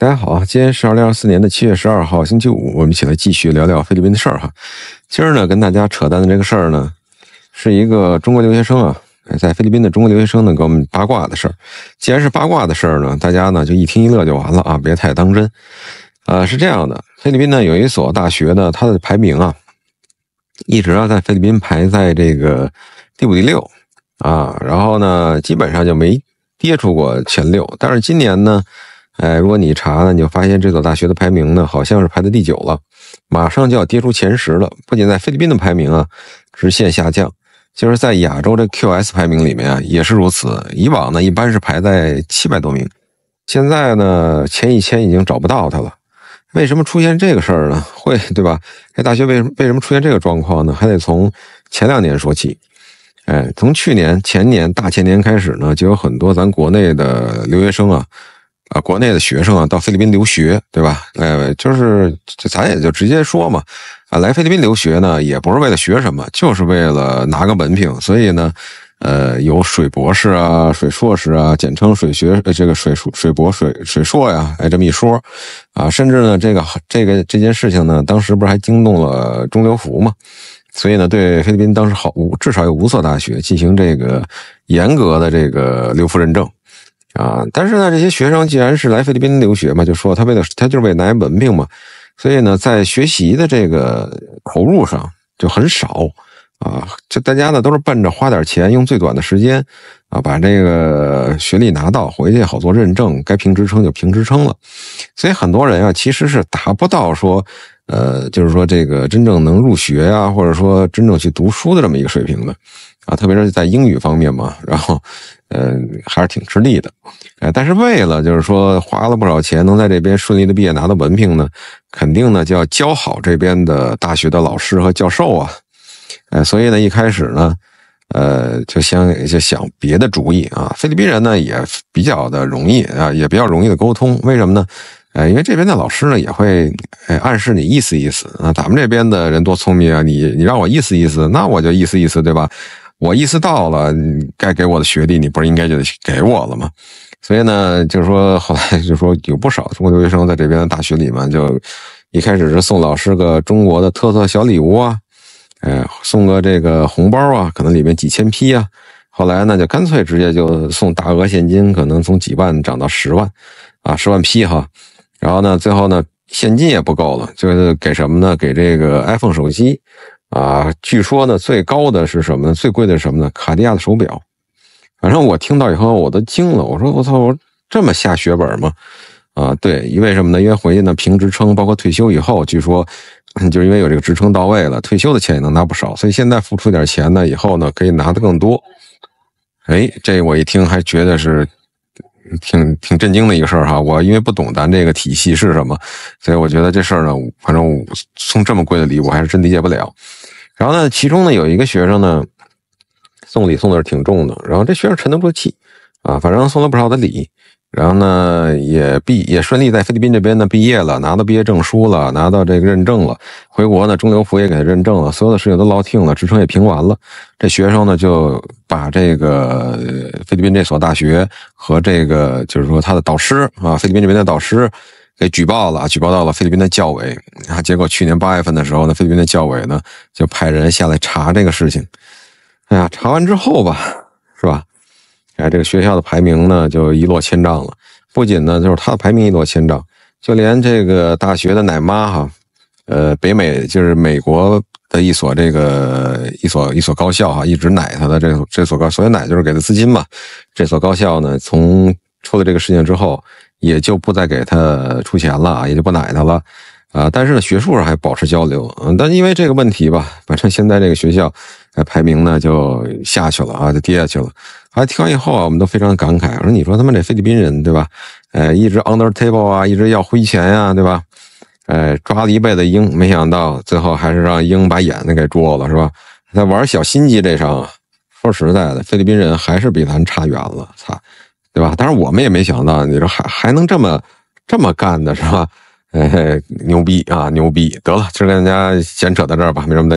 大家好，今天是二零二四年的七月十二号，星期五，我们一起来继续聊聊菲律宾的事儿哈。今儿呢，跟大家扯淡的这个事儿呢，是一个中国留学生啊，在菲律宾的中国留学生呢，给我们八卦的事儿。既然是八卦的事儿呢，大家呢就一听一乐就完了啊，别太当真。呃，是这样的，菲律宾呢有一所大学呢，它的排名啊，一直啊在菲律宾排在这个第五、第六啊，然后呢，基本上就没跌出过前六。但是今年呢？哎，如果你查呢，你就发现这所大学的排名呢，好像是排在第九了，马上就要跌出前十了。不仅在菲律宾的排名啊，直线下降，就是在亚洲这 QS 排名里面啊，也是如此。以往呢，一般是排在七百多名，现在呢，前一千已经找不到它了。为什么出现这个事儿呢？会对吧？这大学为什么为什么出现这个状况呢？还得从前两年说起。哎，从去年前年大前年开始呢，就有很多咱国内的留学生啊。啊，国内的学生啊，到菲律宾留学，对吧？哎，就是，咱也就直接说嘛，啊，来菲律宾留学呢，也不是为了学什么，就是为了拿个文凭。所以呢，呃，有水博士啊，水硕士啊，简称水学，呃，这个水水博、水水硕呀，哎，这么一说，啊，甚至呢，这个这个这件事情呢，当时不是还惊动了中留服嘛？所以呢，对菲律宾当时好至少有五所大学进行这个严格的这个留服认证。啊，但是呢，这些学生既然是来菲律宾留学嘛，就说他为了他就是为拿文凭嘛，所以呢，在学习的这个投入上就很少，啊，就大家呢都是奔着花点钱，用最短的时间，啊，把这个学历拿到回去好做认证，该评职称就评职称了，所以很多人啊其实是达不到说，呃，就是说这个真正能入学呀，或者说真正去读书的这么一个水平的，啊，特别是在英语方面嘛，然后。呃，还是挺吃力的，哎，但是为了就是说花了不少钱，能在这边顺利的毕业拿到文凭呢，肯定呢就要教好这边的大学的老师和教授啊，哎，所以呢一开始呢，呃，就想就想别的主意啊，菲律宾人呢也比较的容易啊，也比较容易的沟通，为什么呢？哎，因为这边的老师呢也会暗示你意思意思啊，咱们这边的人多聪明啊，你你让我意思意思，那我就意思意思，对吧？我意思到了，该给我的学历，你不是应该就得给我了吗？所以呢，就是说，后来就说有不少中国留学生在这边的大学里面，就一开始是送老师个中国的特色小礼物啊，哎，送个这个红包啊，可能里面几千批啊。后来呢，就干脆直接就送大额现金，可能从几万涨到十万，啊，十万批哈。然后呢，最后呢，现金也不够了，就是给什么呢？给这个 iPhone 手机。啊，据说呢，最高的是什么呢？最贵的是什么呢？卡地亚的手表。反正我听到以后，我都惊了。我说我操，我这么下血本吗？啊，对，因为什么呢？因为回去呢，评职称，包括退休以后，据说就是因为有这个职称到位了，退休的钱也能拿不少。所以现在付出点钱呢，以后呢可以拿的更多。哎，这我一听还觉得是挺挺震惊的一个事儿哈。我因为不懂咱这个体系是什么，所以我觉得这事儿呢，反正送这么贵的礼，我还是真理解不了。然后呢，其中呢有一个学生呢，送礼送的是挺重的。然后这学生沉得住气，啊，反正送了不少的礼。然后呢，也毕也顺利在菲律宾这边呢毕业了，拿到毕业证书了，拿到这个认证了。回国呢，中留服也给他认证了，所有的事情都捞清了，职称也评完了。这学生呢就把这个菲律宾这所大学和这个就是说他的导师啊，菲律宾这边的导师。给举报了举报到了菲律宾的教委啊！结果去年八月份的时候呢，菲律宾的教委呢就派人下来查这个事情。哎呀，查完之后吧，是吧？哎，这个学校的排名呢就一落千丈了。不仅呢，就是他的排名一落千丈，就连这个大学的奶妈哈，呃，北美就是美国的一所这个一所一所高校哈，一直奶他的这这所高所谓奶就是给的资金嘛。这所高校呢，从出了这个事情之后。也就不再给他出钱了啊，也就不奶他了，啊，但是呢，学术上还保持交流，嗯，但因为这个问题吧，反正现在这个学校，呃，排名呢就下去了啊，就跌下去了。啊，听完以后啊，我们都非常感慨，说你说他妈这菲律宾人对吧？呃，一直 under table 啊，一直要挥钱呀，对吧？呃，抓了一辈子鹰，没想到最后还是让鹰把眼睛给捉了，是吧？在玩小心机这上，说实在的，菲律宾人还是比咱差远了，操！对吧？但是我们也没想到，你说还还能这么这么干的是吧？哎，牛逼啊，牛逼！得了，就跟大家闲扯到这儿吧，没什么的。